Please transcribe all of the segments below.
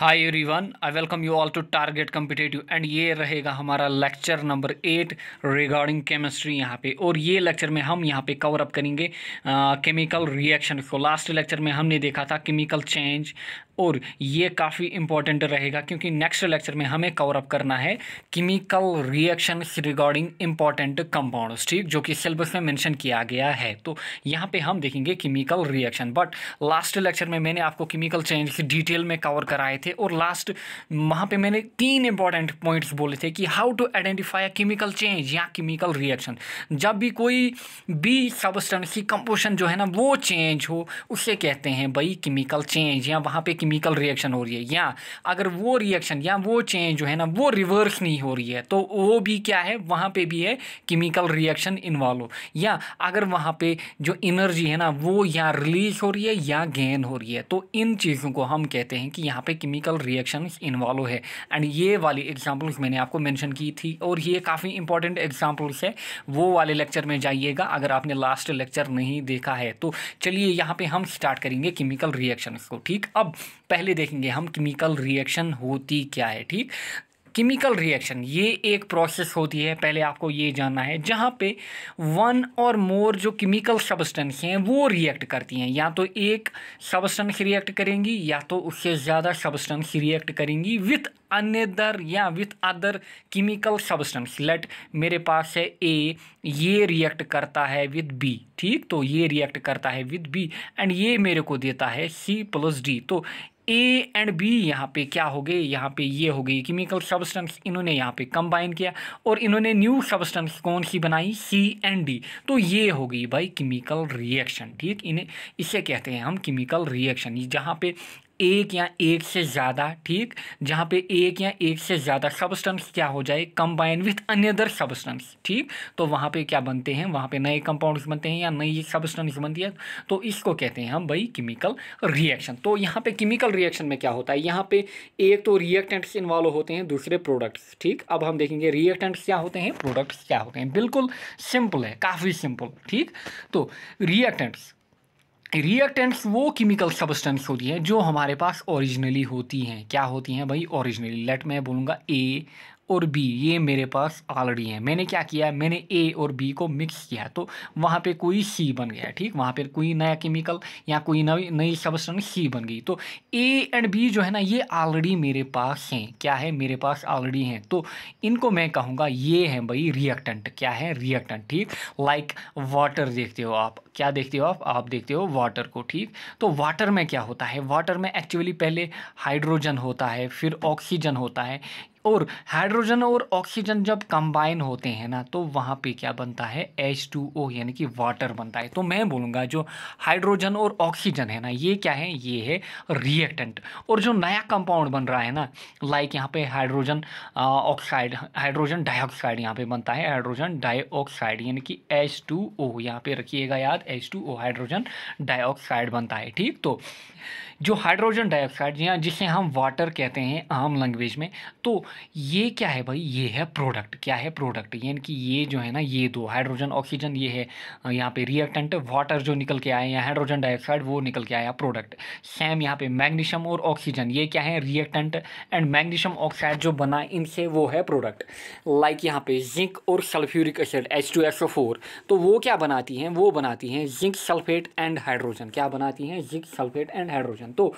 high everyone I welcome you all to Target competitive and ये रहेगा हमारा lecture number eight regarding chemistry यहाँ पे और ये लेक्चर में हम यहाँ पे कवर अप करेंगे केमिकल रिएक्शन को लास्ट लेक्चर में हमने देखा था केमिकल चेंज और ये काफ़ी इंपॉर्टेंट रहेगा क्योंकि नेक्स्ट लेक्चर में हमें कवर अप करना है chemical reaction regarding important compounds ठीक जो कि सिलेबस में मेंशन किया गया है तो यहाँ पे हम देखेंगे chemical reaction but last lecture में मैंने आपको केमिकल चेंज डिटेल में कवर कराए थे थे और लास्ट वहाँ पे मैंने तीन इंपॉर्टेंट पॉइंट्स बोले थे कि how to identify a chemical change या केमिकल रिएक्शन जब भी कोई भी सबस्टेंस की कंपोशन जो है ना वो चेंज हो उसे कहते हैं भाई केमिकल चेंज या वहाँ पे केमिकल रिएक्शन हो रही है या अगर वो रिएक्शन या वो चेंज जो है ना वो रिवर्स नहीं हो रही है तो वो भी क्या है वहाँ पर भी है केमिकल रिएक्शन इन्वॉल्व या अगर वहाँ पर जो एनर्जी है ना वो या रिलीज हो रही है या गेन हो रही है तो इन चीज़ों को हम कहते हैं कि यहाँ पर केमिकल केमिकल रिएक्शन इन्वॉल्व है एंड ये वाली एग्जाम्पल्स मैंने आपको मैंशन की थी और ये काफ़ी इंपॉर्टेंट एग्जाम्पल्स है वो वाले लेक्चर में जाइएगा अगर आपने लास्ट लेक्चर नहीं देखा है तो चलिए यहाँ पर हम स्टार्ट करेंगे केमिकल रिएक्शन को ठीक अब पहले देखेंगे हम केमिकल रिएक्शन होती क्या है ठीक केमिकल रिएक्शन ये एक प्रोसेस होती है पहले आपको ये जानना है जहाँ पे वन और मोर जो केमिकल सबस्टेंस हैं वो रिएक्ट करती हैं या तो एक सबस्टेंस रिएक्ट करेंगी या तो उससे ज़्यादा सबस्टेंस रिएक्ट करेंगी विथ अनदर या with other chemical substance let मेरे पास है ए ये रिएक्ट करता है विथ बी ठीक तो ये रिएक्ट करता है विथ बी एंड ये मेरे को देता है सी प्लस डी तो ए एंड बी यहाँ पे क्या हो गए यहाँ पे ये हो गई केमिकल सब्सटेंस इन्होंने यहाँ पे कंबाइन किया और इन्होंने न्यू सब्सटेंस कौन सी बनाई सी एंड डी तो ये हो गई भाई केमिकल रिएक्शन ठीक इन्हें इसे कहते हैं हम केमिकल रिएक्शन जहाँ पे एक या एक से ज़्यादा ठीक जहाँ पे एक या एक से ज़्यादा सबस्टेंस क्या हो जाए कंबाइन विथ अदर सबस्टेंस ठीक तो वहाँ पे क्या बनते हैं वहाँ पे नए कंपाउंड्स बनते हैं या नई सबस्टेंस बनती है तो इसको कहते हैं हम भाई केमिकल रिएक्शन तो यहाँ पे केमिकल रिएक्शन में क्या होता है यहाँ पे एक तो रिएक्टेंट्स इन्वॉल्व होते हैं दूसरे प्रोडक्ट्स ठीक अब हम देखेंगे रिएक्टेंट्स क्या होते हैं प्रोडक्ट्स क्या होते हैं बिल्कुल सिंपल है काफ़ी सिंपल ठीक तो रिएक्टेंट्स रिएक्टेंट्स वो केमिकल सब्सटेंस होती हैं जो हमारे पास ओरिजिनली होती हैं क्या होती हैं भाई ओरिजिनली लेट मैं बोलूँगा ए और बी ये मेरे पास ऑलरेडी है मैंने क्या किया मैंने ए और बी को मिक्स किया तो वहाँ पे कोई सी बन गया ठीक वहाँ पे कोई नया केमिकल या कोई नई नई सबस्टन सी बन गई तो ए एंड बी जो है ना ये ऑलरेडी मेरे पास हैं क्या है मेरे पास ऑलरेडी हैं तो इनको मैं कहूँगा ये हैं भाई रिएक्टेंट क्या है रिएक्टेंट ठीक लाइक वाटर देखते हो आप क्या देखते हो आप आप देखते हो वाटर को ठीक तो वाटर में क्या होता है वाटर में एक्चुअली पहले हाइड्रोजन होता है फिर ऑक्सीजन होता है और हाइड्रोजन और ऑक्सीजन जब कंबाइन होते हैं ना तो वहाँ पे क्या बनता है एच टू ओ यानी कि वाटर बनता है तो मैं बोलूँगा जो हाइड्रोजन और ऑक्सीजन है ना ये क्या है ये है रिएक्टेंट और जो नया कंपाउंड बन रहा है ना लाइक यहाँ पे हाइड्रोजन ऑक्साइड हाइड्रोजन डाइऑक्साइड यहाँ पर बनता है हाइड्रोजन डाईऑक्साइड यानी कि एच टू ओ यहाँ रखिएगा याद H two O hydrogen dioxide बनता है ठीक तो जो हाइड्रोजन डाइऑक्साइड या जिसे हम वाटर कहते हैं आम लैंग्वेज में तो ये क्या है भाई ये है प्रोडक्ट क्या है प्रोडक्ट यानी कि ये जो है ना ये दो हाइड्रोजन ऑक्सीजन ये है यहाँ पे रिएक्टेंट वाटर जो निकल के आए या हाइड्रोजन डाइऑक्साइड वो निकल के आया प्रोडक्ट सेम यहाँ पे मैग्नीशियम और ऑक्सीजन ये क्या है रिएक्टेंट एंड मैग्नीशियम ऑक्साइड जो बना इनसे वो है प्रोडक्ट लाइक यहाँ पे जिंक और sulphuric acid H two S O four तो वो क्या बनाती हैं वो बनाती हैं जिंक सल्फेट एंड हाइड्रोजन क्या बनाती हैं जिंक सल्फेट एंड हाइड्रोजन हैं तो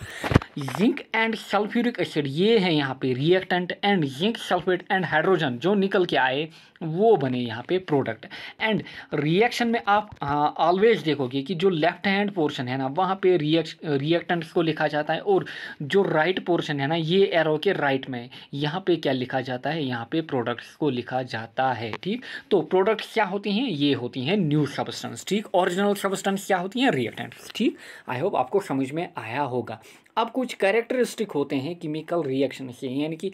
जिंक एंड सल्फ्यूरिक एसिड ये है यहाँ पे reactant and zinc sulphate and hydrogen जो निकल के आए वो बने यहाँ पे प्रोडक्ट एंड रिएक्शन में आप ऑलवेज हाँ, देखोगे कि जो लेफ्ट हैंड पोर्शन है ना वहाँ पे रिएक्श रिएक्टेंट्स को लिखा जाता है और जो राइट right पोर्शन है ना ये एरो के राइट right में यहाँ पे क्या लिखा जाता है यहाँ पे प्रोडक्ट्स को लिखा जाता है ठीक तो प्रोडक्ट्स क्या होती हैं ये होती हैं न्यू सबस्टेंस ठीक ओरिजिनल सबस्टेंस क्या होती हैं रिएक्टेंट्स ठीक आई होप आपको समझ में आया हो होगा अब कुछ कैरेक्टरिस्टिक होते हैं केमिकल रिएक्शन के यानी कि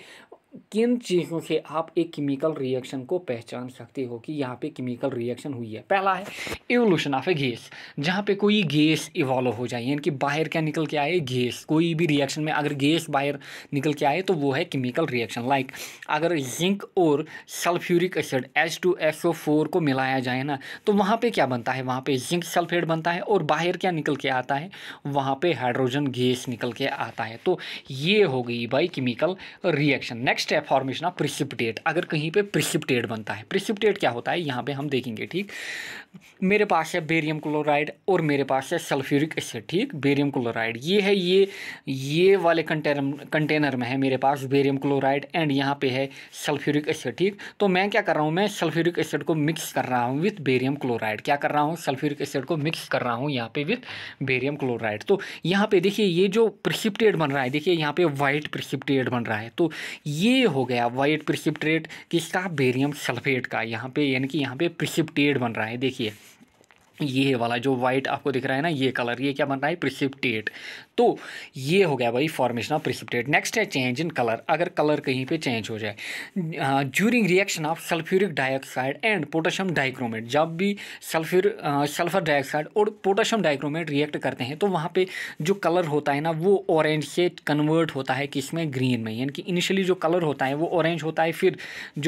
किन चीज़ों से आप एक केमिकल रिएक्शन को पहचान सकते हो कि यहाँ पे केमिकल रिएक्शन हुई है पहला है इवोल्यूशन ऑफ ए गैस जहाँ पे कोई गैस इवॉल्व हो जाए यानी कि बाहर क्या निकल के आए गैस कोई भी रिएक्शन में अगर गैस बाहर निकल के आए तो वो है केमिकल रिएक्शन लाइक अगर जिंक और sulphuric acid H two S O four को मिलाया जाए ना तो वहाँ पर क्या बनता है वहाँ पर जिंक सल्फेट बनता है और बाहर क्या निकल के आता है वहाँ पर हाइड्रोजन गैस निकल के आता है तो ये हो गई भाई chemical reaction next step formation of precipitate अगर कहीं पे प्रिसिपटेट बनता है प्रिसिपटेट क्या होता है यहाँ पे हम देखेंगे ठीक मेरे पास है बेरियम क्लोराइड और मेरे पास है सल्फ्यूरिक एसिड ठीक बेरियम क्लोराइड ये है ये ये वाले कंटेनर कंटेनर में है मेरे पास बेरियम क्लोराइड एंड यहाँ पे है सल्फ्यूरिक एसिड ठीक तो मैं क्या कर रहा हूँ मैं सल्फ्यूरिक एसिड को मिक्स कर रहा हूँ विथ बेरियम क्लोराइड क्या कर रहा हूँ सल्फ्यूरिक एसिड को मिक्स कर रहा हूँ यहाँ पे विथ बेरियम क्लोराइड तो यहाँ पे देखिए ये जो प्रिसिपटेट बन रहा है देखिए यहाँ पे वाइट प्रिसिपटेट बन रहा है तो ये ये हो गया वाइट प्रिसिप्टेट किसका बेरियम सल्फेट का यहाँ पे यानी कि यहाँ पे प्रिसिप्टेट बन रहा है देखिए ये वाला जो वाइट आपको दिख रहा है ना ये कलर ये क्या बन रहा है प्रिसिप्टेट तो ये हो गया भाई फॉर्मेशन ऑफ प्रिसिपिटेट नेक्स्ट है चेंज इन कलर अगर कलर कहीं पे चेंज हो जाए during reaction of sulphuric dioxide and potassium dichromate जब भी सल्फ्यूर सल्फर डाइऑक्साइड और पोटाशियम डाइक्रोमेट रिएक्ट करते हैं तो वहाँ पर जो कलर होता है ना वो ऑरेंज से कन्वर्ट होता है किसमें ग्रीन में यानी कि इनिशियली जो कलर होता है वो ऑरेंज होता है फिर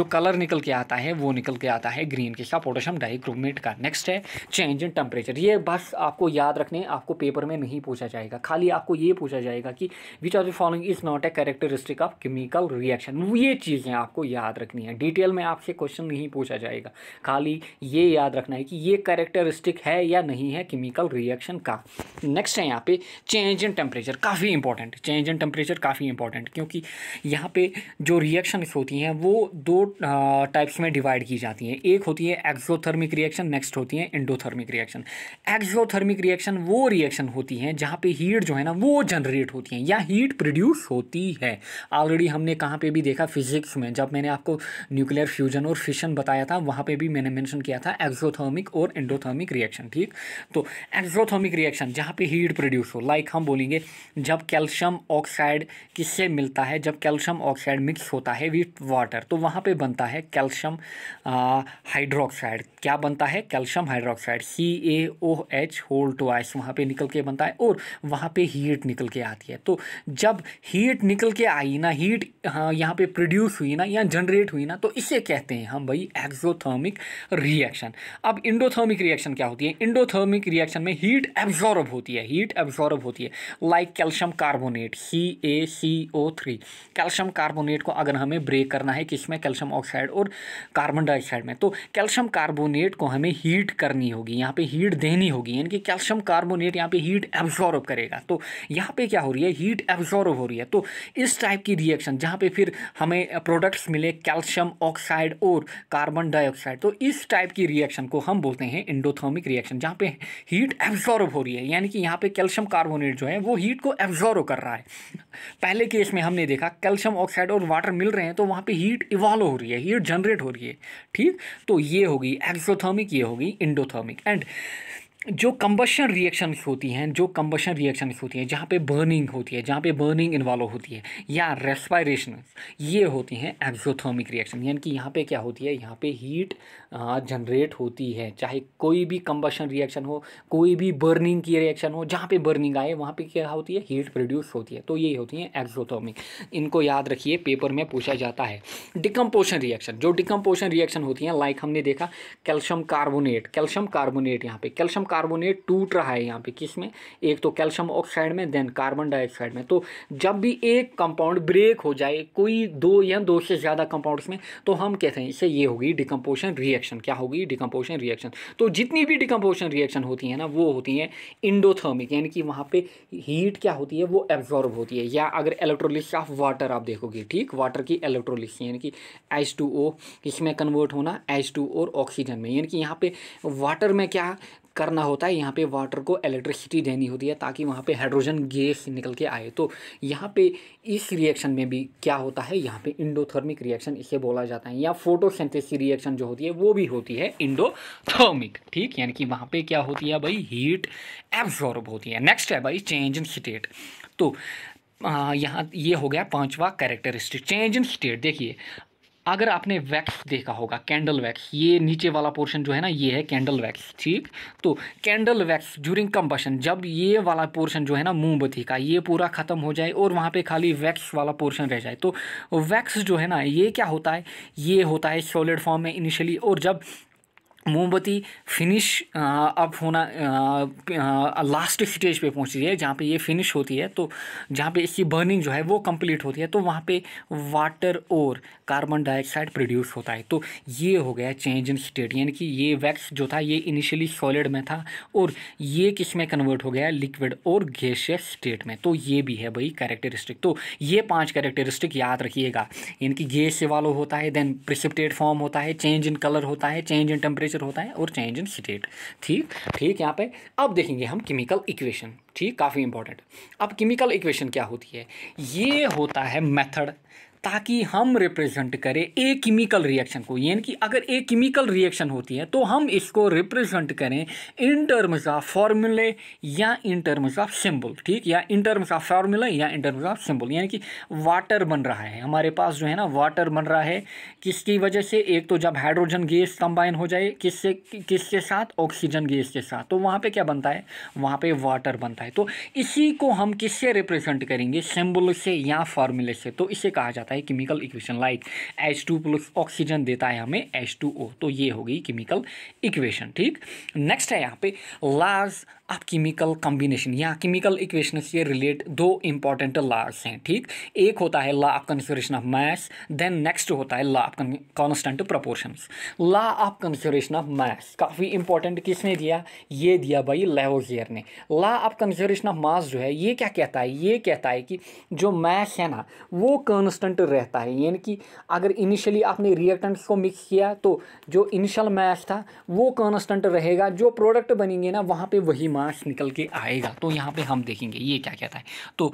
जो कलर निकल के आता है वो निकल के आता है ग्रीन के साथ पोटाशियम डाइक्रोमेट का नेक्स्ट है चेंज इन टेम्परेचर ये बस आपको याद रखने आपको पेपर में नहीं पूछा जाएगा खाली आपको ये पूछा जाएगा कि which are the following is not a characteristic of chemical reaction ये चीज़ें आपको याद रखनी है डिटेल में आपसे क्वेश्चन नहीं पूछा जाएगा खाली ये याद रखना है कि ये कैरेक्टरिस्टिक है या नहीं है केमिकल रिएक्शन का नेक्स्ट है यहाँ पे चेंज इन टेम्परेचर काफ़ी इंपॉर्टेंट चेंज इन टेम्परेचर काफ़ी इंपॉर्टेंट क्योंकि यहाँ पे जो रिएक्शंस होती हैं वो दो टाइप्स में डिवाइड की जाती हैं एक होती है एक्जोथर्मिक रिएक्शन नेक्स्ट होती है इंडोथर्मिक रिएक्शन एक्जोथर्मिक रिएक्शन वो रिएक्शन होती हैं जहाँ पे हीट जो है ना वो जनरेट होती हैं या हीट प्रोड्यूस होती है ऑलरेडी हमने कहाँ पे भी देखा फिजिक्स में जब मैंने आपको न्यूक्लियर फ्यूजन और फिशन बताया था वहाँ पे भी मैंने मेंशन किया था एक्जोथर्मिक और एंडोथर्मिक रिएक्शन ठीक तो एक्जोथर्मिक रिएक्शन जहाँ पे हीट प्रोड्यूस हो लाइक हम बोलेंगे जब कैल्शियम ऑक्साइड किससे मिलता है जब कैल्शियम ऑक्साइड मिक्स होता है विथ वाटर तो वहाँ पर बनता है कैल्शियम हाइड्रोक्साइड क्या बनता है calcium hydroxide C A O H whole two आइस वहाँ पर निकल के बनता है और वहाँ पर हीट निकल के आती है तो जब हीट निकल के आई ना हीट हाँ यहाँ पे प्रोड्यूस हुई ना या जनरेट हुई ना तो इसे कहते हैं हम भाई एक्जोथर्मिक रिएक्शन अब इंडोथर्मिक रिएक्शन क्या होती है इंडोथर्मिक रिएक्शन में हीट एब्जॉर्ब होती है हीट एब्जॉर्ब होती है like calcium carbonate C A C O three calcium carbonate को अगर हमें ब्रेक करना है किसमें कैल्शियम ऑक्साइड और कार्बन डाइऑक्साइड में तो कैल्शियम कार्बोनेट को हमें हीट करनी होगी यहाँ पे हीट देनी होगी यानी कि कैल्शियम कार्बोनेट यहाँ पे हीट एब्जॉर्ब करेगा तो यहाँ पे क्या हो रही है हीट एब्जॉर्व हो रही है तो इस टाइप की रिएक्शन जहाँ पे फिर हमें प्रोडक्ट्स मिले कैल्शियम ऑक्साइड और कार्बन डाइऑक्साइड तो इस टाइप की रिएक्शन को हम बोलते हैं इंडोथर्मिक रिएक्शन जहाँ पे हीट एब्जॉर्व हो रही है यानी कि यहाँ पे कैल्शियम कार्बोनेट जो है वो हीट को एब्जॉर्व कर रहा है पहले केस में हमने देखा कैल्शियम ऑक्साइड और वाटर मिल रहे हैं तो वहाँ पर हीट इवॉल्व हो रही है हीट जनरेट हो रही है ठीक तो ये होगी एक्सोथर्मिक ये होगी इंडोथर्मिक एंड जो कम्बशन रिएक्शन होती हैं जो कम्बशन रिएक्शन होती हैं जहाँ पे बर्निंग होती है जहाँ पे बर्निंग इन्वॉल्व होती है या रेस्पायरेशन ये होती हैं एक्जोथर्मिक रिएक्शन यानी कि यहाँ पे क्या होती है यहाँ पे हीट जनरेट हाँ, होती है चाहे कोई भी कंबशन रिएक्शन हो कोई भी बर्निंग की रिएक्शन हो जहाँ पे बर्निंग आए वहाँ पे क्या होती है हीट प्रोड्यूस होती है तो ये होती है एक्सोथर्मिक इनको याद रखिए पेपर में पूछा जाता है डिकम्पोशन रिएक्शन जो डिकम्पोशन रिएक्शन होती हैं लाइक हमने देखा कैल्शियम कार्बोनेट कैल्शियम कार्बोनेट यहाँ पे कैल्शियम कार्बोनेट टूट रहा है यहाँ पे किस में एक तो कैल्शियम ऑक्साइड में देन कार्बन डाइऑक्साइड में तो जब भी एक कंपाउंड ब्रेक हो जाए कोई दो या दो से ज़्यादा कंपाउंड्स में तो हम कहते हैं इससे ये होगी डिकम्पोशन रिएक्शन रिएक्शन क्या होगी डिकम्पोशन रिएक्शन तो जितनी भी डिकम्पोशन रिएक्शन होती है ना वो होती हैं इंडोथर्मिक यानी कि वहाँ पे हीट क्या होती है वो एब्जॉर्ब होती है या अगर इलेक्ट्रोलिस ऑफ वाटर आप देखोगे ठीक वाटर की इलेक्ट्रोलिस यानी कि एच टू ओ इसमें कन्वर्ट होना एच टू और ऑक्सीजन में यानी कि यहाँ पे वाटर में क्या करना होता है यहाँ पे वाटर को इलेक्ट्रिसिटी देनी होती है ताकि वहाँ पे हाइड्रोजन गैस निकल के आए तो यहाँ पे इस रिएक्शन में भी क्या होता है यहाँ पे इंडोथर्मिक रिएक्शन इसे बोला जाता है या फोटोसेंथेसिस रिएक्शन जो होती है वो भी होती है इंडोथर्मिक ठीक यानी कि वहाँ पे क्या होती है भाई हीट एब्जॉर्ब होती है नेक्स्ट है भाई चेंज इन स्टेट तो यहाँ ये हो गया पांचवा कैरेक्टरिस्टिक चेंज इन स्टेट देखिए अगर आपने वैक्स देखा होगा कैंडल वैक्स ये नीचे वाला पोर्शन जो है ना ये है कैंडल वैक्स ठीक तो कैंडल वैक्स ज्यूरिंग कंबशन जब ये वाला पोर्शन जो है ना मोमबत्ती का ये पूरा ख़त्म हो जाए और वहाँ पे खाली वैक्स वाला पोर्शन रह जाए तो वैक्स जो है ना ये क्या होता है ये होता है सॉलिड फॉर्म में इनिशियली और जब मोमबत्ती फिनिश अब होना लास्ट स्टेज पे पहुंचती है जहाँ पे ये फिनिश होती है तो जहाँ पे इसकी बर्निंग जो है वो कंप्लीट होती है तो वहाँ पे वाटर और कार्बन डाइऑक्साइड प्रोड्यूस होता है तो ये हो गया चेंज इन स्टेट यानी कि ये वैक्स जो था ये इनिशियली सॉलिड में था और ये किस में कन्वर्ट हो गया लिक्विड और गैशियस स्टेट में तो ये भी है भाई कैरेक्टरिस्टिक तो ये पाँच कैरेक्टरिस्टिक याद रखिएगा यानी कि गैस से वालो होता है देन प्रिसिप्टेड फॉर्म होता है चेंज इन कलर होता है चेंज इन टेम्परेचर टेम्परेचर होता है और चेंज इन स्टेट ठीक ठीक यहाँ पे अब देखेंगे हम केमिकल इक्वेशन ठीक काफ़ी इंपॉर्टेंट अब केमिकल इक्वेशन क्या होती है ये होता है मेथड ताकि हम रिप्रेजेंट करें ए केमिकल रिएक्शन को यानी कि अगर ए केमिकल रिएक्शन होती है तो हम इसको रिप्रेजेंट करें इन टर्म्स ऑफ फॉर्मूले या इन टर्म्स ऑफ सिंबल ठीक या इन टर्म्स ऑफ फार्मूला या इन टर्म्स ऑफ सिंबल यानी कि वाटर बन रहा है हमारे पास जो है ना वाटर बन रहा है किसकी वजह से एक तो जब हाइड्रोजन गैस कंबाइन हो जाए किससे किसके साथ ऑक्सीजन गैस के साथ तो वहाँ पर क्या बनता है वहाँ पर वाटर बनता है तो इसी को हम किससे रिप्रेजेंट करेंगे सिंबल से या फार्मूले से तो इसे कहा जाता है जाता है chemical equation like H two plus oxygen देता है हमें एच टू ओ तो ये होगी केमिकल इक्वेशन ठीक नेक्स्ट है यहाँ पे लार्ज आप केमिकल कॉम्बिनेशन या केमिकल इक्वेशन से रिलेट दो इंपॉर्टेंट लॉज हैं ठीक एक होता है law of conservation of mass then next होता है law of constant proportions law of conservation of mass काफ़ी इंपॉर्टेंट किसने दिया ये दिया भाई लेहोजियर ने law of conservation of mass जो है ये क्या कहता है ये कहता है कि जो मास है ना वो कॉन्स्टेंट रहता है यानी कि अगर इनिशियली आपने रिएक्टेंट्स को मिक्स किया तो जो इनिशियल मास था वो कॉन्स्टेंट रहेगा जो प्रोडक्ट बनेंगे ना वहाँ पर वही मास निकल के आएगा तो यहाँ पे हम देखेंगे ये क्या कहता है तो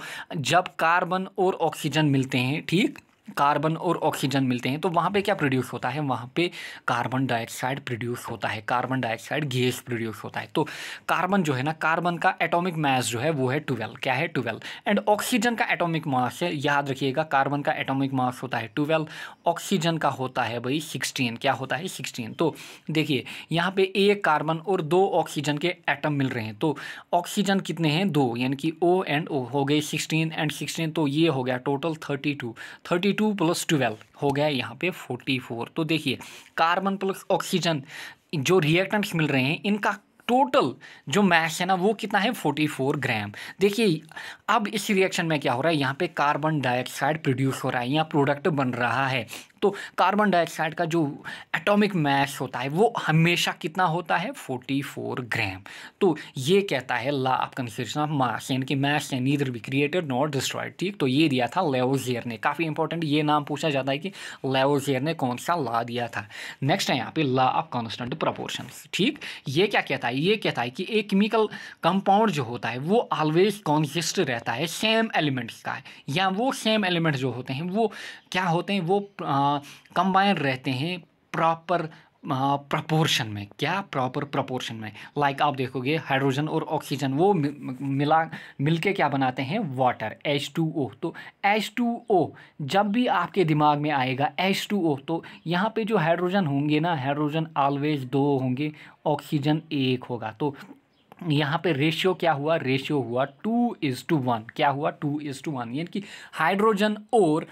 जब कार्बन और ऑक्सीजन मिलते हैं ठीक कार्बन और ऑक्सीजन मिलते हैं तो वहाँ पे क्या प्रोड्यूस होता है वहाँ पे कार्बन डाइऑक्साइड प्रोड्यूस होता है कार्बन डाइऑक्साइड गैस प्रोड्यूस होता है तो कार्बन जो है ना कार्बन का एटॉमिक मास जो है वो है ट्वेल्व क्या है ट्वेल्व एंड ऑक्सीजन का एटॉमिक मास है याद रखिएगा कार्बन का एटॉमिक मास होता है ट्वेल्व ऑक्सीजन का होता है भाई सिक्सटीन क्या होता है सिक्सटीन तो देखिए यहाँ पर एक कार्बन और दो ऑक्सीजन के एटम मिल रहे हैं तो ऑक्सीजन कितने हैं दो यानी कि ओ एंड ओ हो गए सिक्सटीन एंड सिक्सटीन तो ये हो गया total thirty two thirty two plus twelve हो गया यहाँ पे फोर्टी फोर तो देखिए कार्बन प्लस ऑक्सीजन जो रिएक्टेंट्स मिल रहे हैं इनका टोटल जो मैस है ना वो कितना है 44 ग्राम देखिए अब इस रिएक्शन में क्या हो रहा है यहाँ पे कार्बन डाइऑक्साइड प्रोड्यूस हो रहा है यहाँ प्रोडक्ट बन रहा है तो कार्बन डाइऑक्साइड का जो एटॉमिक मैस होता है वो हमेशा कितना होता है 44 ग्राम तो ये कहता है law of conservation of mass यानी कि mass can neither be created not destroyed ठीक तो ये दिया था लेवोजियर ने काफ़ी इंपॉर्टेंट ये नाम पूछा जाता है कि लेवोजियर ने कौन सा ला दिया था नेक्स्ट है यहाँ पे ला ऑफ कॉन्स्टेंट प्रपोर्शन ठीक ये क्या कहता है ये कहता है कि एक केमिकल कंपाउंड जो होता है वो ऑलवेज कॉन्सिस्ट रहता है सेम एलिमेंट्स का है या वो सेम एलिमेंट जो होते हैं वो क्या होते हैं वो आ, कंबाइन रहते हैं प्रॉपर प्रपोर्शन में क्या प्रॉपर प्रपोर्शन में लाइक like आप देखोगे हाइड्रोजन और ऑक्सीजन वो मिला मिलके क्या बनाते हैं वाटर H2O तो H2O जब भी आपके दिमाग में आएगा H2O तो यहाँ पे जो हाइड्रोजन होंगे ना हाइड्रोजन ऑलवेज दो होंगे ऑक्सीजन एक होगा तो यहाँ पे रेशियो क्या हुआ रेशियो हुआ टू इज़ टू वन क्या हुआ टू इज़ टू वन यानी कि हाइड्रोजन और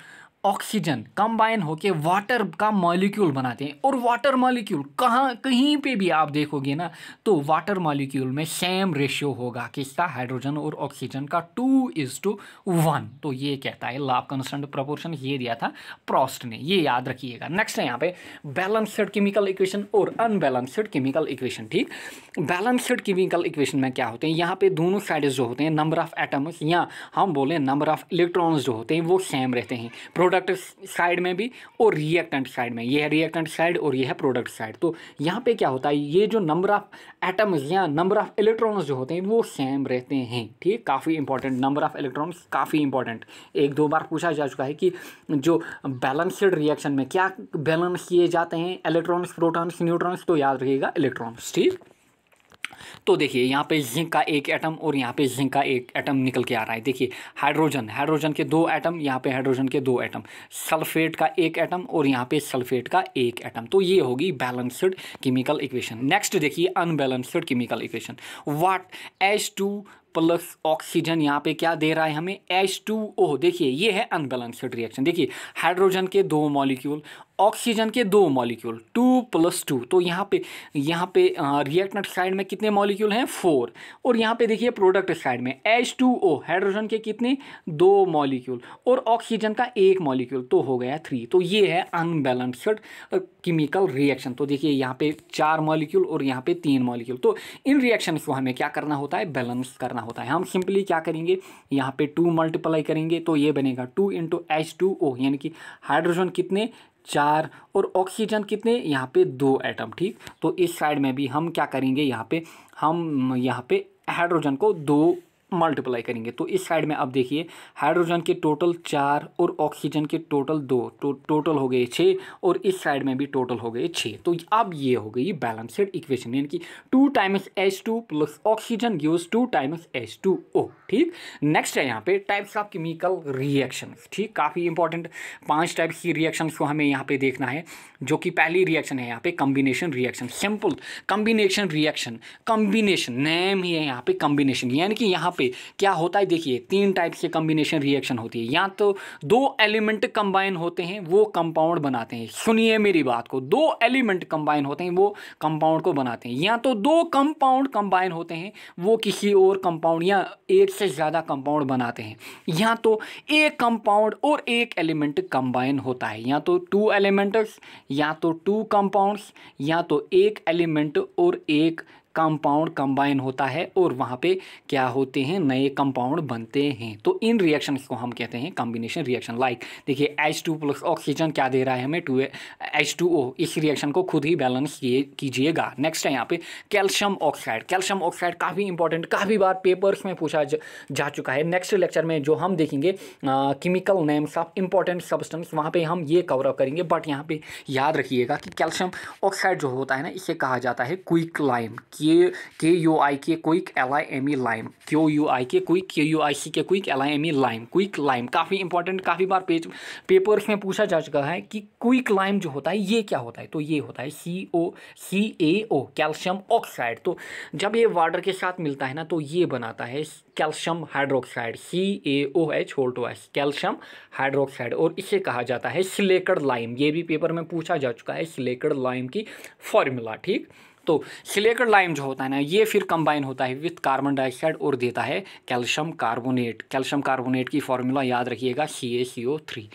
ऑक्सीजन कंबाइन होके वाटर का मॉलिक्यूल बनाते हैं और वाटर मॉलिक्यूल कहाँ कहीं पे भी आप देखोगे ना तो वाटर मॉलिक्यूल में सेम रेशियो होगा किसका हाइड्रोजन और ऑक्सीजन का टू इज़ टू वन तो ये कहता है लाभ कंस्टेंट प्रोपोर्शन ये दिया था प्रोस्ट ने ये याद रखिएगा नेक्स्ट है यहाँ पे बैलेंसड केमिकल इक्वेशन और अनबैलेंसड केमिकल इक्वेशन ठीक बैलेंसड केमिकल इक्वेशन में क्या होते हैं यहाँ पे दोनों साइड जो होते हैं नंबर ऑफ एटम्स या हम बोलें नंबर ऑफ इलेक्ट्रॉन्स जो होते हैं वो सेम रहते हैं प्रोडक्ट साइड में भी और रिएक्टेंट साइड में ये है रिएक्टेंट साइड और ये है प्रोडक्ट साइड तो यहाँ पे क्या होता है ये जो नंबर ऑफ एटम्स या नंबर ऑफ इलेक्ट्रॉन्स जो होते हैं वो सेम रहते हैं ठीक काफ़ी इंपॉर्टेंट नंबर ऑफ इलेक्ट्रॉन्स काफ़ी इंपॉर्टेंट एक दो बार पूछा जा चुका है कि जो बैलेंसड रिएक्शन में क्या बैलेंस किए जाते हैं इलेक्ट्रॉन्स प्रोटॉन्स न्यूट्रॉन्स तो याद रखिएगा इलेक्ट्रॉन्स ठीक तो देखिए यहाँ पे जिंक का एक एटम और यहाँ पे जिंक का एक एटम निकल के आ रहा है देखिए हाइड्रोजन हाइड्रोजन के दो एटम यहाँ पे हाइड्रोजन के दो एटम सल्फेट का एक एटम और यहाँ पे सल्फेट का एक एटम तो ये होगी बैलेंसड केमिकल इक्वेशन नेक्स्ट देखिए unbalanced chemical equation what H two plus oxygen यहाँ पे क्या दे रहा है हमें H2O देखिए ये है अनबैलेंसड रिएक्शन देखिए हाइड्रोजन के दो मॉलिक्यूल ऑक्सीजन के दो मॉलिक्यूल टू प्लस टू तो यहाँ पे यहाँ पे रिएक्टेंट साइड में कितने मॉलिक्यूल हैं फोर और यहाँ पे देखिए प्रोडक्ट साइड में एच टू ओ हाइड्रोजन के कितने दो मॉलिक्यूल और ऑक्सीजन का एक मॉलिक्यूल तो हो गया थ्री तो ये है अनबैलेंसड केमिकल रिएक्शन तो देखिए यहाँ पे चार मॉलिक्यूल और यहाँ पे तीन मॉलिक्यूल तो इन रिएक्शन को हमें क्या करना होता है बैलेंस करना होता है हम सिंपली क्या करेंगे यहाँ पे टू मल्टीप्लाई करेंगे तो ये बनेगा two into H two O यानी कि हाइड्रोजन कितने चार और ऑक्सीजन कितने यहाँ पे दो एटम ठीक तो इस साइड में भी हम क्या करेंगे यहाँ पे हम यहाँ पे हाइड्रोजन को दो मल्टीप्लाई करेंगे तो इस साइड में आप देखिए हाइड्रोजन के टोटल चार और ऑक्सीजन के टोटल दो तो टोटल हो गए छः और इस साइड में भी टोटल हो गए छः तो अब ये हो गई बैलेंसड इक्वेशन यानी कि two times H two plus oxygen gives two times H two O ठीक नेक्स्ट है यहाँ पे टाइप्स ऑफ केमिकल रिएक्शन ठीक काफ़ी इंपॉर्टेंट पांच टाइप्स की रिएक्शन को हमें यहाँ पे देखना है जो कि पहली रिएक्शन है यहाँ पे combination reaction simple combination reaction combination name ही है यहाँ पे कम्बिनेशन यानी कि यहाँ पे क्या होता है देखिए तीन टाइप से कम्बिनेशन रिएक्शन होती है या तो दो एलिमेंट कंबाइन होते हैं वो कंपाउंड बनाते हैं सुनिए मेरी बात को दो एलिमेंट कंबाइन होते हैं वो कंपाउंड को बनाते हैं या तो दो कंपाउंड कंबाइन होते हैं वो किसी और कंपाउंड या एक से ज़्यादा कंपाउंड बनाते हैं या तो एक कंपाउंड और एक एलिमेंट कंबाइन होता है या तो टू एलिमेंट्स या तो टू कंपाउंड्स या तो एक एलिमेंट और एक कंपाउंड कंबाइन होता है और वहाँ पे क्या होते हैं नए कंपाउंड बनते हैं तो इन रिएक्शन को हम कहते हैं कॉम्बिनेशन रिएक्शन लाइक देखिए एच टू प्लस ऑक्सीजन क्या दे रहा है हमें टू एच टू ओ इस रिएक्शन को खुद ही बैलेंस किए कीजिएगा नेक्स्ट है यहाँ पे कैल्शियम ऑक्साइड कैल्शियम ऑक्साइड काफ़ी इंपॉर्टेंट काफ़ी बार पेपर्स में पूछा जा, चुका है नेक्स्ट लेक्चर में जो हम देखेंगे chemical names of important substance वहाँ पर हम ये कवर अप करेंगे बट यहाँ पर याद रखिएगा कि कैल्शियम ऑक्साइड जो होता है ना इसे कहा जाता है क्विक लाइम के के U I K quick L I M E lime Q U I K quick K U I C K quick L I M E lime quick lime काफ़ी इंपॉर्टेंट काफ़ी बार पेज पेपर्स में पूछा जा चुका है कि क्विक लाइम जो होता है ये क्या होता है तो ये होता है सी ओ सी ए ओ कैल्शियम ऑक्साइड तो जब ये वाटर के साथ मिलता है ना तो ये बनाता है calcium hydroxide C A O H whole two एस कैल्शियम हाइड्रोक्साइड और इसे कहा जाता है सिलेकड़ लाइम ये भी पेपर में पूछा जा चुका है सिलेकड़ लाइम की फॉर्मूला ठीक तो सिलेक्ट लाइम जो होता है ना ये फिर कंबाइन होता है विथ कार्बन डाइऑक्साइड और देता है कैल्शियम कार्बोनेट कैल्शियम कार्बोनेट की फॉर्मूला याद रखिएगा C A C O three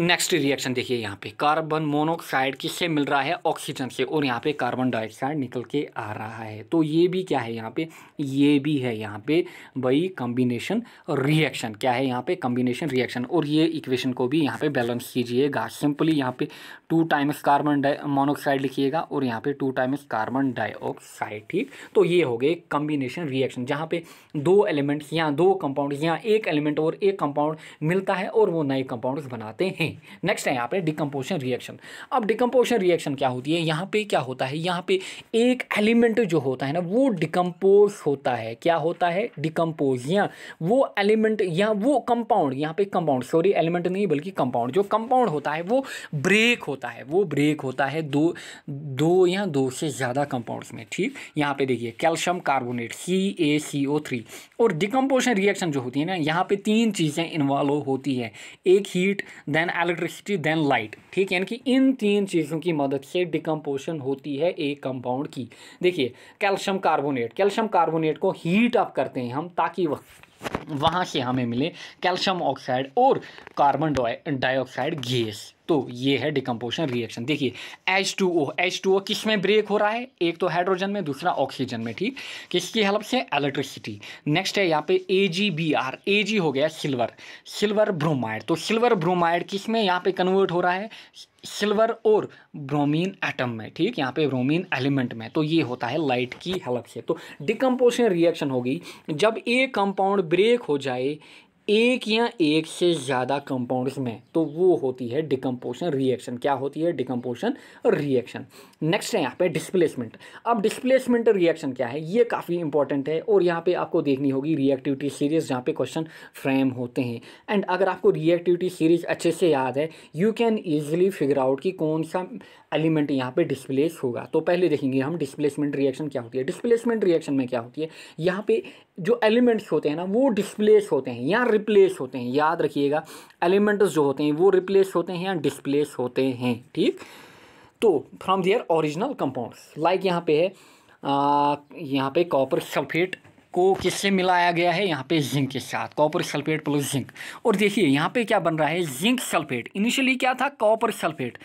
next reaction देखिए यहाँ पे कार्बन मोनोक्साइड किससे मिल रहा है ऑक्सीजन से और यहाँ पे कार्बन डाइऑक्साइड निकल के आ रहा है तो ये भी क्या है यहाँ पे ये भी है यहाँ पे भाई कम्बिनेशन रिएक्शन क्या है यहाँ पे कम्बिनेशन रिएक्शन और ये इक्वेशन को भी यहाँ पे बैलेंस कीजिएगा सिंपली यहाँ पे टू टाइम्स कार्बन डाई लिखिएगा और यहाँ पे टू टाइम्स कार्बन डाइऑक्साइड ठीक तो ये हो गए कम्बिनेशन रिएक्शन जहाँ पे दो एलिमेंट्स या दो कंपाउंड या एक एलिमेंट और एक कंपाउंड मिलता है और वो नए कंपाउंड्स बनाते हैं नहीं नेक्स्ट है यहाँ पे डिकम्पोशन रिएक्शन अब डिकम्पोशन रिएक्शन क्या होती है यहाँ पे क्या होता है यहाँ पे एक एलिमेंट जो होता है ना वो डिकम्पोज होता है क्या होता है डिकम्पोज या वो एलिमेंट या वो कंपाउंड यहाँ पे कंपाउंड सॉरी एलिमेंट नहीं बल्कि कंपाउंड जो कंपाउंड होता है वो ब्रेक होता है वो ब्रेक होता है दो दो या दो से ज़्यादा कंपाउंड्स में ठीक यहाँ पे देखिए calcium carbonate C A C O three और डिकम्पोशन रिएक्शन जो होती है ना यहाँ पर तीन चीज़ें इन्वॉल्व होती है एक heat then then electricity then light ठीक है यानी कि इन तीन चीज़ों की मदद से डिकम्पोशन होती है एक कंपाउंड की देखिए कैल्शियम कार्बोनेट कैल्शियम कार्बोनेट को हीट अप करते हैं हम ताकि वह वहाँ से हमें मिले कैल्शियम ऑक्साइड और कार्बन डाइऑक्साइड गैस तो ये है डिकम्पोशन रिएक्शन देखिए H two O H two O किस में ब्रेक हो रहा है एक तो हाइड्रोजन में दूसरा ऑक्सीजन में ठीक किसकी हेल्प से इलेक्ट्रिसिटी नेक्स्ट है यहाँ पे ए G B R A G हो गया सिल्वर सिल्वर ब्रोमाइड तो सिल्वर ब्रोमाइड किस में यहाँ पे कन्वर्ट हो रहा है सिल्वर और ब्रोमीन एटम में ठीक यहाँ पे ब्रोमीन एलिमेंट में तो ये होता है लाइट की हेल्प से तो डिकम्पोशन रिएक्शन होगी जब ए कंपाउंड ब्रेक हो जाए एक या एक से ज़्यादा कंपाउंड्स में तो वो होती है डिकम्पोशन रिएक्शन क्या होती है डिकम्पोशन रिएक्शन नेक्स्ट है यहाँ पे डिस्प्लेसमेंट अब डिस्प्लेसमेंट रिएक्शन क्या है ये काफ़ी इंपॉर्टेंट है और यहाँ पे आपको देखनी होगी रिएक्टिविटी सीरीज जहाँ पे क्वेश्चन फ्रेम होते हैं एंड अगर आपको रिएक्टिविटी सीरीज अच्छे से याद है you can easily figure out कि कौन सा एलिमेंट यहाँ पे डिस्प्लेस होगा तो पहले देखेंगे हम डिस्प्लेसमेंट रिएक्शन क्या होती है डिस्प्लेसमेंट रिएक्शन में क्या होती है यहाँ पे जो एलिमेंट्स होते हैं ना वो डिस्प्लेस होते हैं या रिप्लेस होते हैं याद रखिएगा एलिमेंट्स जो होते हैं वो रिप्लेस होते हैं या डिस्प्लेस होते हैं ठीक तो from their original compounds like यहाँ पे है यहाँ पे कॉपर सल्फेट को किससे मिलाया गया है यहाँ पे जिंक के साथ कॉपर सल्फेट प्लस जिंक और देखिए यहाँ पे क्या बन रहा है जिंक सल्फेट इनिशियली क्या था कॉपर सल्फेट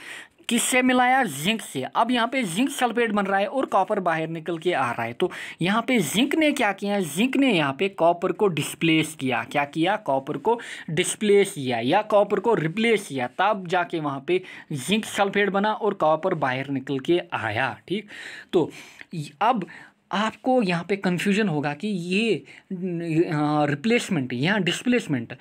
किससे मिलाया जिंक से अब यहाँ पे जिंक सल्फेट बन रहा है और कॉपर बाहर निकल के आ रहा है तो यहाँ पे जिंक ने क्या किया जिंक ने यहाँ पे कॉपर को डिस्प्लेस किया क्या किया कॉपर को डिस्प्लेस किया या कॉपर को रिप्लेस किया तब जाके वहाँ पे जिंक सल्फेट बना और कॉपर बाहर निकल के आया ठीक तो अब आपको यहाँ पे कन्फ्यूजन होगा कि ये रिप्लेसमेंट या डिस्प्लेसमेंट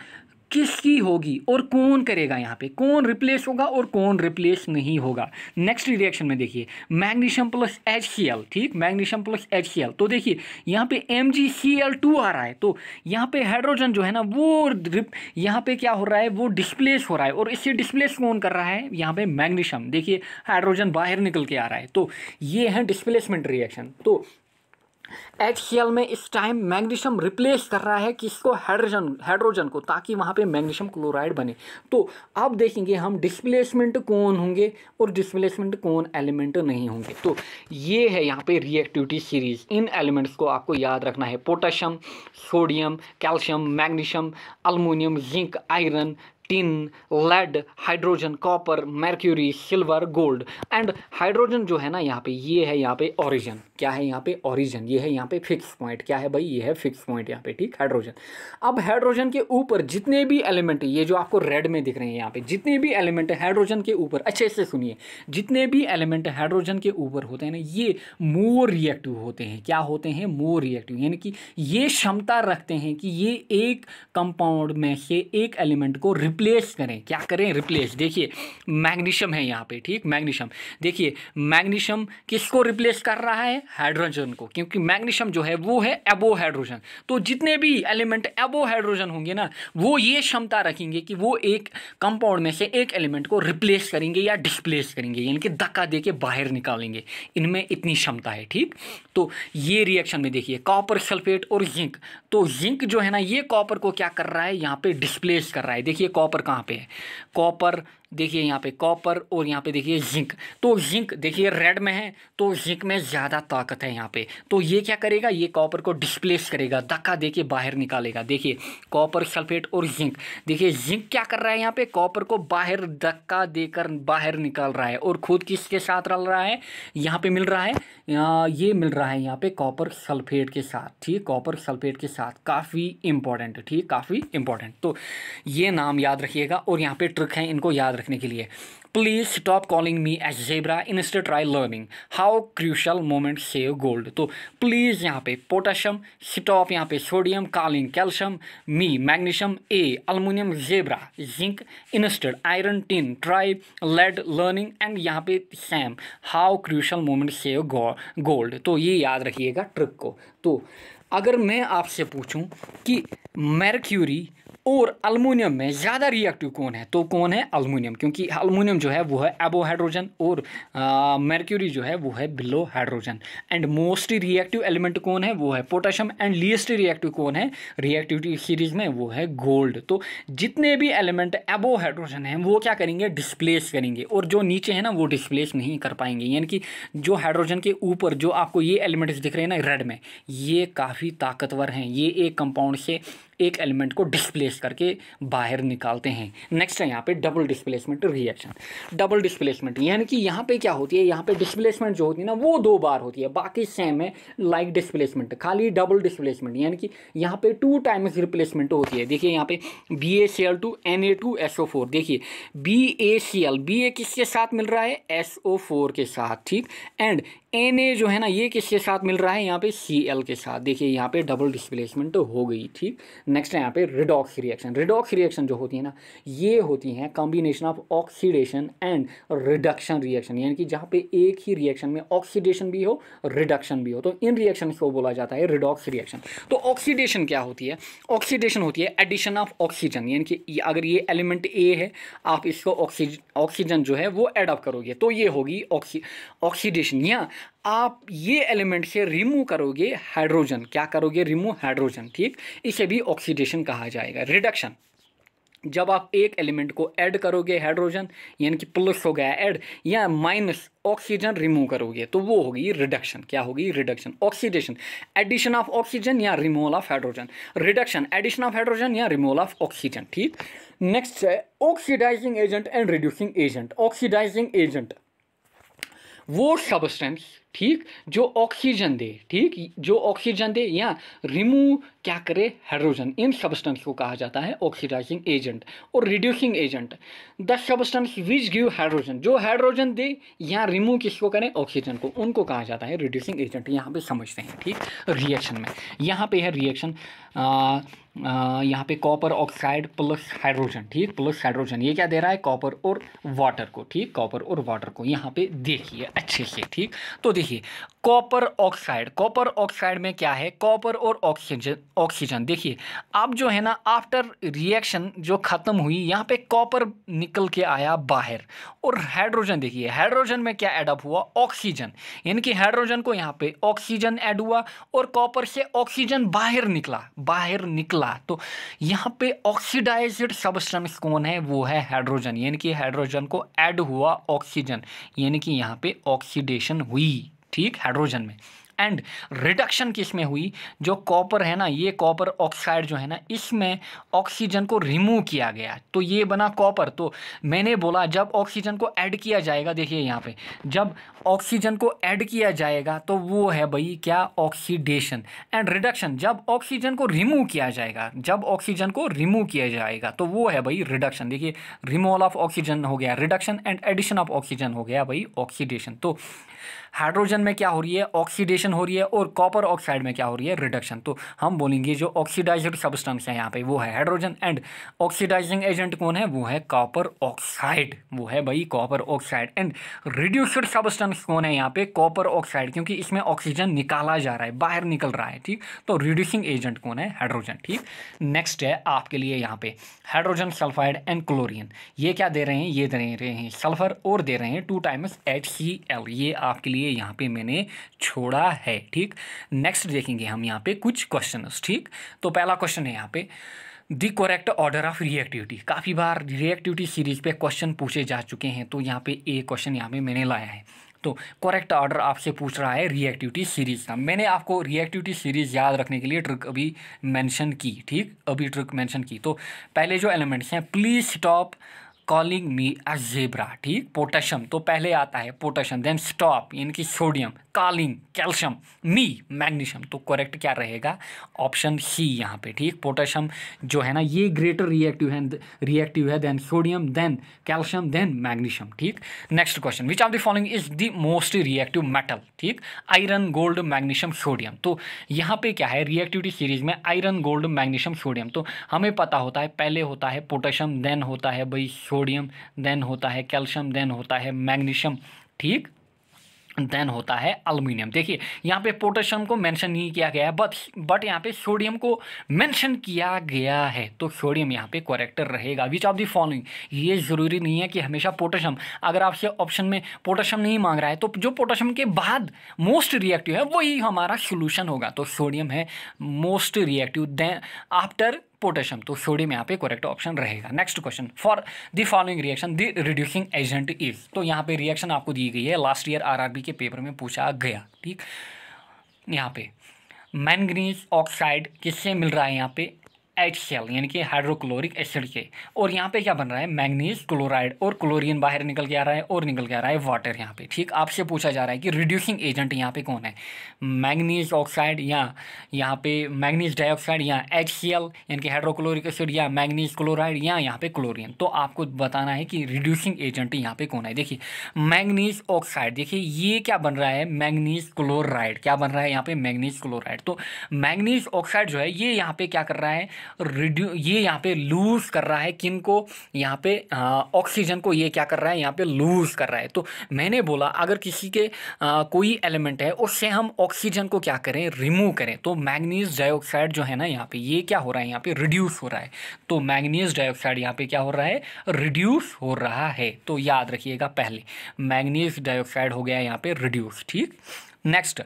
किसकी होगी और कौन करेगा यहाँ पे कौन रिप्लेस होगा और कौन रिप्लेस नहीं होगा नेक्स्ट रिएक्शन में देखिए magnesium plus H C L ठीक magnesium plus H C L तो देखिए यहाँ पे M G C L two आ रहा है तो यहाँ पे हाइड्रोजन जो है ना वो यहाँ पे क्या हो रहा है वो डिस्प्लेस हो रहा है और इससे डिस्प्लेस कौन कर रहा है यहाँ पे मैग्नीशियम देखिए हाइड्रोजन बाहर निकल के आ रहा है तो ये है डिस्प्लेसमेंट रिएक्शन तो एच सी एल में इस टाइम मैग्नीशियम रिप्लेस कर रहा है किसको हाइड्रोजन हाइड्रोजन को ताकि वहाँ पे मैग्नीशियम क्लोराइड बने तो अब देखेंगे हम डिस्प्लेसमेंट कौन होंगे और डिस्प्लेसमेंट कौन एलिमेंट नहीं होंगे तो ये है यहाँ पे रिएक्टिविटी सीरीज इन एलिमेंट्स को आपको याद रखना है potassium sodium calcium magnesium aluminium zinc iron tin lead hydrogen copper mercury silver gold and hydrogen जो है ना यहाँ पे ये है यहाँ पे ऑरिजन क्या है यहाँ पे ऑरिजन ये है यहाँ पे फिक्स पॉइंट क्या है भाई ये है फिक्स पॉइंट यहाँ पे ठीक हाइड्रोजन अब हाइड्रोजन के ऊपर जितने भी एलिमेंट ये जो आपको रेड में दिख रहे हैं यहाँ पे जितने भी एलिमेंट हाइड्रोजन के ऊपर अच्छे से सुनिए जितने भी एलिमेंट हाइड्रोजन के ऊपर होते हैं ना ये मोर रिएक्टिव होते हैं क्या होते हैं मोर रिएक्टिव यानी कि ये क्षमता रखते हैं कि ये एक कंपाउंड में से एक एलिमेंट को रिप्लेस रिप्लेस करें क्या करें रिप्लेस देखिए मैग्नीशियम है यहाँ पे ठीक मैग्नीशियम देखिए मैग्नीशियम किसको रिप्लेस कर रहा है हाइड्रोजन को क्योंकि मैग्नीशियम जो है वो है एबो हाइड्रोजन तो जितने भी एलिमेंट एबो हाइड्रोजन होंगे ना वो ये क्षमता रखेंगे कि वो एक कंपाउंड में से एक एलिमेंट को रिप्लेस करेंगे या डिस्प्लेस करेंगे यानी कि धक्का दे के बाहर निकालेंगे इनमें इतनी क्षमता है ठीक तो ये रिएक्शन में देखिए कॉपर सल्फेट और जिंक तो जिंक जो है ना ये कॉपर को क्या कर रहा है यहाँ पे डिस्प्लेस कर रहा है देखिए कॉपर कहाँ पे है कॉपर देखिए यहाँ पे कॉपर और यहाँ पे देखिए जिंक तो जिंक देखिए रेड में है तो जिंक में ज़्यादा ताकत है यहाँ पे तो ये क्या करेगा ये कॉपर को डिस्प्लेस करेगा धक्का देके बाहर निकालेगा देखिए कॉपर सल्फेट और जिंक देखिए जिंक क्या कर रहा है यहाँ पे कॉपर को बाहर धक्का देकर बाहर निकाल रहा है और खुद किसके साथ रल रहा है यहाँ पर मिल रहा है ये मिल रहा है यहाँ पर कॉपर सल्फेट के साथ ठीक कॉपर सल्फेट के साथ काफ़ी इंपॉर्टेंट ठीक काफ़ी इंपॉर्टेंट तो ये नाम याद रखिएगा और यहाँ पे ट्रिक है इनको याद रखने के लिए please stop calling me as zebra instead try learning how crucial moment save gold तो प्लीज़ यहाँ पे पोटाशियम स्टॉप यहाँ पे sodium calling calcium me magnesium a aluminium zebra zinc instead iron tin try lead learning and यहाँ पे Sam how crucial moment save gold तो ये याद रखिएगा ट्रिक को तो अगर मैं आपसे पूछूं कि मैरक्यूरी और अल्मोनियम में ज़्यादा रिएक्टिव कौन है तो कौन है अल्मोनियम क्योंकि अल्मोनियम जो है वो है एबो हाइड्रोजन और मर्क्यूरी जो है वो है below hydrogen and mostly reactive element कौन है वो है पोटेशियम एंड लीस्ट रिएक्टिव कौन है रिएक्टिविटी सीरीज में वो है गोल्ड तो जितने भी एलिमेंट एबो हाइड्रोजन हैं वो क्या करेंगे डिस्प्लेस करेंगे और जो नीचे है ना वो डिस्प्लेस नहीं कर पाएंगे यानी कि जो हाइड्रोजन के ऊपर जो आपको ये एलिमेंट्स दिख रहे हैं ना रेड में ये काफ़ी ताकतवर हैं ये एक कंपाउंड से एक एलिमेंट को डिस्प्लेस करके बाहर निकालते हैं नेक्स्ट है यहाँ पे double displacement reaction double displacement यानी कि यहाँ पे क्या होती है यहाँ पे डिस्प्लेसमेंट जो होती है ना वो दो बार होती है बाकी सेम है लाइक डिस्प्लेसमेंट खाली डबल डिस्प्लेसमेंट यानी कि यहाँ पे टू टाइम्स रिप्लेसमेंट होती है देखिए यहाँ पे B A C L two N A two S O four देखिए B A C L B A किसके साथ मिल रहा है एस ओ फोर के साथ ठीक एंड एन ए जो है ना ये किसके साथ मिल रहा है यहाँ पे सी एल के साथ देखिए यहाँ पे डबल डिस्प्लेसमेंट तो हो गई ठीक नेक्स्ट है यहाँ पे रिडॉक्स रिएक्शन रिडॉक्स रिएक्शन जो होती है ना ये होती है combination of oxidation and reduction reaction यानी कि जहाँ पे एक ही रिएक्शन में ऑक्सीडेशन भी हो रिडक्शन भी हो तो इन रिएक्शन को बोला जाता है रिडॉक्स रिएक्शन तो ऑक्सीडेशन क्या होती है ऑक्सीडेशन होती है एडिशन ऑफ ऑक्सीजन यानी कि अगर ये एलिमेंट ए है आप इसको ऑक्सीजन ऑक्सीजन जो है वो एडअप करोगे तो ये होगी ऑक्सी ऑक्सीडेशन या आप ये एलिमेंट से रिमूव करोगे हाइड्रोजन क्या करोगे रिमूव हाइड्रोजन ठीक इसे भी ऑक्सीडेशन कहा जाएगा रिडक्शन जब आप एक एलिमेंट को ऐड करोगे हाइड्रोजन यानी कि प्लस हो गया ऐड या माइनस ऑक्सीजन रिमूव करोगे तो वो होगी रिडक्शन क्या होगी reduction oxidation addition of oxygen या removal of hydrogen reduction addition of hydrogen या रिमूवल ऑफ ऑक्सीजन ठीक नेक्स्ट है oxidising agent and reducing agent oxidising agent वो सबस्टेंस ठीक जो ऑक्सीजन दे ठीक जो ऑक्सीजन दे या रिमूव क्या करे हाइड्रोजन इन सबस्टेंस को कहा जाता है ऑक्सीडाइजिंग एजेंट और reducing agent the substance which give hydrogen जो हाइड्रोजन दे या रिमूव किसको करें ऑक्सीजन को उनको कहा जाता है रिड्यूसिंग एजेंट यहाँ पे समझते हैं ठीक रिएक्शन में यहाँ पे है रिएक्शन यहाँ पे कॉपर ऑक्साइड प्लस हाइड्रोजन ठीक प्लस हाइड्रोजन ये क्या दे रहा है कॉपर और वाटर को ठीक कॉपर और वाटर को यहाँ पे देखिए अच्छे से ठीक तो देखिए कॉपर ऑक्साइड कॉपर ऑक्साइड में क्या है कॉपर और ऑक्सीजन ऑक्सीजन देखिए अब जो है ना आफ्टर रिएक्शन जो ख़त्म हुई यहाँ पे कॉपर निकल के आया बाहर और हाइड्रोजन देखिए हाइड्रोजन में क्या एडअप हुआ ऑक्सीजन यानी कि हाइड्रोजन को यहाँ पे ऑक्सीजन ऐड हुआ और कॉपर से ऑक्सीजन बाहर निकला बाहर निकला तो यहाँ पे ऑक्सीडाइज सबस्टेंस कौन है वो है हाइड्रोजन यानी कि हाइड्रोजन को ऐड हुआ ऑक्सीजन यानी कि यहाँ पे ऑक्सीडेशन हुई ठीक हाइड्रोजन में एंड रिडक्शन किस में हुई जो कॉपर है ना ये कॉपर ऑक्साइड जो है ना इसमें ऑक्सीजन को रिमूव किया गया तो ये बना कॉपर तो मैंने बोला जब ऑक्सीजन को ऐड किया जाएगा देखिए यहाँ पे जब ऑक्सीजन को ऐड किया जाएगा तो वो है भाई क्या ऑक्सीडेशन एंड रिडक्शन जब ऑक्सीजन को रिमूव किया जाएगा जब ऑक्सीजन को रिमूव किया जाएगा तो वो है भाई रिडक्शन देखिए रिमूवल ऑफ ऑक्सीजन हो गया reduction and addition of oxygen हो गया भाई ऑक्सीडेशन तो हाइड्रोजन में क्या हो रही है ऑक्सीडेशन हो रही है और कॉपर ऑक्साइड में क्या हो रही है रिडक्शन तो हम बोलेंगे जो ऑक्सीडाइज्ड सब्सटेंस है यहाँ पे वो है हाइड्रोजन एंड ऑक्सीडाइजिंग एजेंट कौन है वो है कॉपर ऑक्साइड वो है भाई copper oxide and reduced substance कौन है यहाँ पे कॉपर ऑक्साइड क्योंकि इसमें ऑक्सीजन निकाला जा रहा है बाहर निकल रहा है ठीक तो रिड्यूसिंग एजेंट कौन है हाइड्रोजन ठीक नेक्स्ट है आपके लिए यहाँ पे हाइड्रोजन सल्फाइड एंड क्लोरिन ये क्या दे रहे हैं ये दे रहे हैं सल्फर और दे रहे हैं two times H C L ये आपके लिए लिए यहाँ पे मैंने छोड़ा है ठीक नेक्स्ट देखेंगे हम यहाँ पे कुछ क्वेश्चन ठीक तो पहला क्वेश्चन है यहाँ पे the correct order of reactivity काफ़ी बार रिएक्टिविटी सीरीज पे क्वेश्चन पूछे जा चुके हैं तो यहाँ पे एक क्वेश्चन यहाँ पे मैंने लाया है तो करेक्ट ऑर्डर आपसे पूछ रहा है रिएक्टिविटी सीरीज का मैंने आपको रिएक्टिविटी सीरीज याद रखने के लिए ट्रिक अभी मेंशन की ठीक अभी ट्रिक मेंशन की तो पहले जो एलिमेंट्स हैं please stop calling me a zebra ठीक पोटेशियम तो पहले आता है पोटेशियम देन स्टॉप यानी कि sodium calling calcium me magnesium तो करेक्ट क्या रहेगा ऑप्शन सी यहाँ पे ठीक पोटेशियम जो है ना ये ग्रेटर रिएक्टिव है रिएक्टिव है then sodium then calcium then magnesium ठीक next question which of the following is the most reactive metal ठीक आयरन गोल्ड मैग्नीशियम सोडियम तो यहाँ पे क्या है रिएक्टिविटी सीरीज में आयरन गोल्ड मैग्नीशियम सोडियम तो हमें पता होता है पहले होता है पोटेशियम देन होता है भाई सोडियम देन होता है कैल्शियम देन होता है मैग्नीशियम ठीक देन होता है अल्मीनियम देखिए यहाँ पे पोटेशियम को मेंशन नहीं किया गया है बट बट यहाँ पे सोडियम को मेंशन किया गया है तो सोडियम यहाँ पे करेक्टर रहेगा विच ऑफ द फॉलोइंग ये ज़रूरी नहीं है कि हमेशा पोटेशियम अगर आपसे ऑप्शन में पोटेशियम नहीं मांग रहा है तो जो पोटेशियम के बाद मोस्ट रिएक्टिव है वही हमारा सोल्यूशन होगा तो सोडियम है most reactive then after potassium तो सोडियम यहाँ पे करेक्ट ऑप्शन रहेगा next question for the following reaction the reducing agent is तो यहाँ पे रिएक्शन आपको दी गई है लास्ट ईयर आरआरबी के पेपर में पूछा गया ठीक यहाँ पे मैंगनीज ऑक्साइड किससे मिल रहा है यहाँ पे एच सेल यानी कि हाइड्रोक्लोरिक एसिड के और यहाँ पे क्या बन रहा है मैग्नीज क्लोराइड और क्लोरीन बाहर निकल के आ रहा है और निकल के आ रहा है वाटर यहाँ पे ठीक आपसे पूछा जा रहा है कि रिड्यूसिंग एजेंट यहाँ पे कौन है मैग्नीज ऑक्साइड या यहाँ पे मैग्नीज डाइऑक्साइड या एच सी एल यानी कि हाइड्रोक्लोरिक एसिड या मैग्नीज क्लोराइड या यहाँ पे क्लोरीन तो आपको बताना है कि रिड्यूसिंग एजेंट यहाँ पे कौन है देखिए मैग्नीज ऑक्साइड देखिए ये क्या बन रहा है मैग्नीज क्लोराइड क्या बन रहा है यहाँ पे मैग्नीज क्लोराइड तो मैग्नीज ऑक्साइड जो है ये यहाँ पे क्या कर रहा है रिड्यू ये यहाँ पे लूज़ कर रहा है किन को यहाँ पे ऑक्सीजन को ये क्या कर रहा है यहाँ पे लूज़ कर रहा है तो मैंने बोला अगर किसी के आ, कोई एलिमेंट है उससे हम ऑक्सीजन को क्या करें रिमूव करें तो मैग्नीज डाइऑक्साइड जो है ना यहाँ पे ये क्या हो रहा है यहाँ पे रिड्यूस हो रहा है तो मैग्नीज डाइऑक्साइड यहाँ पे क्या हो रहा है रिड्यूस हो रहा है तो याद रखिएगा पहले मैग्नीज डाइऑक्साइड हो गया यहाँ पे रिड्यूस ठीक नेक्स्ट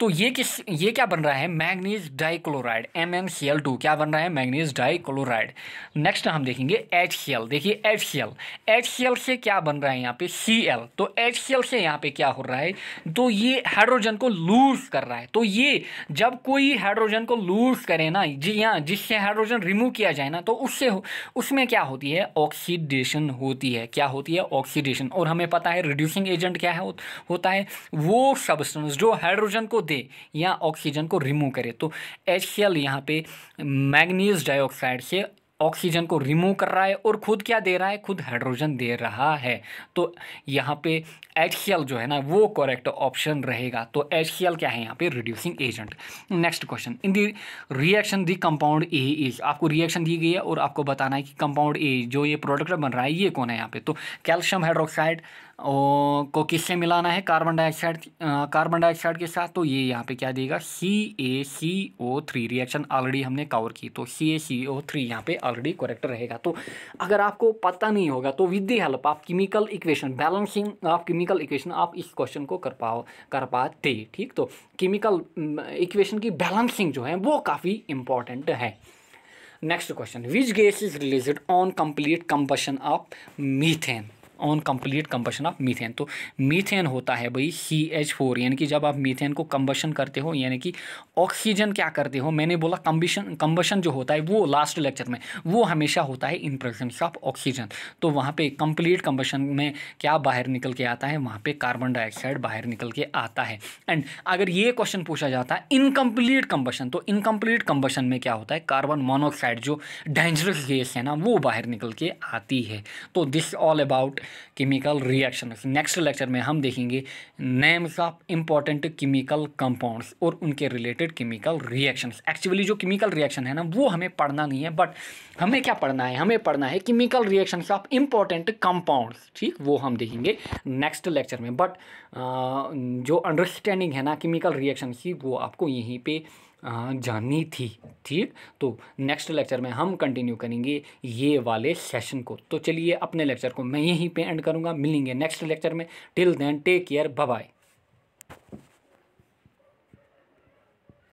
तो ये किस ये क्या बन रहा है manganese dichloride M M C L two क्या बन रहा है मैग्नीज डाइक्लोराइड नेक्स्ट हम देखेंगे एच सी एल देखिए H C L H C L से क्या बन रहा है यहाँ पे सी एल तो एच सी एल से यहाँ पे क्या हो रहा है तो ये हाइड्रोजन को लूज कर रहा है तो ये जब कोई हाइड्रोजन को लूज करे ना जी यहाँ जिससे हाइड्रोजन रिमूव किया जाए ना तो उससे उसमें क्या होती है ऑक्सीडेशन होती है क्या होती है ऑक्सीडेशन और हमें पता है रिड्यूसिंग एजेंट क्या है होता है वो सबस्टेंस जो हाइड्रोजन को दे या ऑक्सीजन को रिमूव करे तो एच सी एल यहाँ पे मैग्नीज डाइऑक्साइड से ऑक्सीजन को रिमूव कर रहा है और खुद क्या दे रहा है खुद हाइड्रोजन दे रहा है तो यहाँ पे एच जो है ना वो करेक्ट ऑप्शन रहेगा तो एच क्या है यहाँ पे reducing agent next question in the reaction the compound A is आपको रिएक्शन दी गई है और आपको बताना है कि कंपाउंड ए जो ये प्रोडक्ट बन रहा है ये कौन है यहाँ पे तो कैल्शियम हाइड्रोक्साइड और को किससे मिलाना है कार्बन डाइऑक्साइड कार्बन डाइऑक्साइड के साथ तो ये यहाँ पे क्या देगा C A C O three reaction already हमने कवर की तो सी ए सी ओ थ्री यहाँ पे ऑलरेडी करेक्ट रहेगा तो अगर आपको पता नहीं होगा तो with the help of chemical equation balancing of chemical equation आप इस क्वेश्चन को कर पाओ कर पाते ठीक तो केमिकल इक्वेशन की बैलेंसिंग जो है वो काफ़ी इंपॉर्टेंट है next question which gas is release on complete combustion of methane on complete combustion of methane तो मीथेन होता है भाई सी एच फोर यानी कि जब आप मीथेन को कंबशन करते हो यानी कि ऑक्सीजन क्या करते हो मैंने बोला कंबिशन कंबशन जो होता है वो लास्ट लेक्चर में वो हमेशा होता है इन प्रेजेंस ऑफ ऑक्सीजन तो वहाँ पे कंप्लीट कंबशन में क्या बाहर निकल के आता है वहाँ पे कार्बन डाइऑक्साइड बाहर निकल के आता है एंड अगर ये क्वेश्चन पूछा जाता है इनकम्प्लीट कंबशन तो इनकम्प्लीट कंबशन में क्या होता है कार्बन मोनोऑक्साइड जो डेंजरस गैस है ना वो बाहर निकल के आती है तो this all about chemical reaction next lecture में हम देखेंगे names of important chemical compounds और उनके रिलेटेड केमिकल रिएक्शंस एक्चुअली जो केमिकल रिएक्शन है ना वो हमें पढ़ना नहीं है बट हमें क्या पढ़ना है हमें पढ़ना है chemical reaction of important compounds ठीक वो हम देखेंगे नेक्स्ट लेक्चर में बट जो अंडरस्टैंडिंग है ना केमिकल रिएक्शन की वो आपको यहीं पर जाननी थी ठीक तो नेक्स्ट लेक्चर में हम कंटिन्यू करेंगे ये वाले सेशन को तो चलिए अपने लेक्चर को मैं यहीं पे एंड करूँगा मिलेंगे नेक्स्ट लेक्चर में till then take care bye